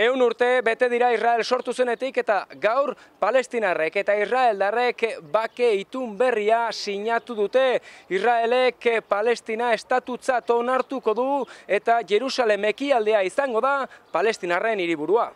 Eun urte bete dira Israel sortu zenetik eta gaur palestinarrek eta Israeldarrek bake itun berria sinatu dute. Israelek palestina estatutza onartuko du eta Jerusalem izango da palestinarren hiriburua.